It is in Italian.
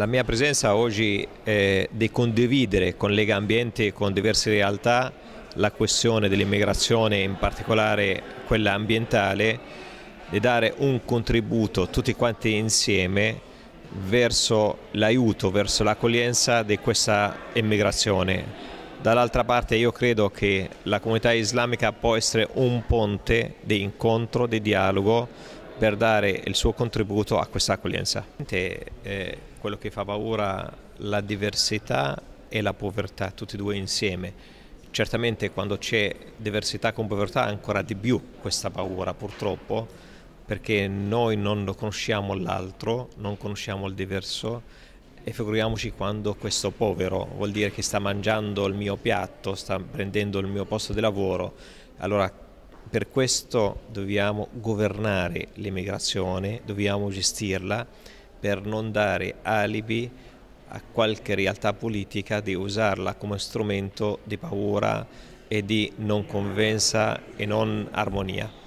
la mia presenza oggi è di condividere con Lega Ambiente e con diverse realtà la questione dell'immigrazione, in particolare quella ambientale, di dare un contributo tutti quanti insieme verso l'aiuto, verso l'accoglienza di questa immigrazione. Dall'altra parte io credo che la comunità islamica può essere un ponte di incontro, di dialogo per dare il suo contributo a questa accoglienza. Eh, quello che fa paura la diversità e la povertà, tutti e due insieme. Certamente quando c'è diversità con povertà ancora di più questa paura purtroppo, perché noi non conosciamo l'altro, non conosciamo il diverso e figuriamoci quando questo povero vuol dire che sta mangiando il mio piatto, sta prendendo il mio posto di lavoro, allora per questo dobbiamo governare l'immigrazione, dobbiamo gestirla per non dare alibi a qualche realtà politica di usarla come strumento di paura e di non convenza e non armonia.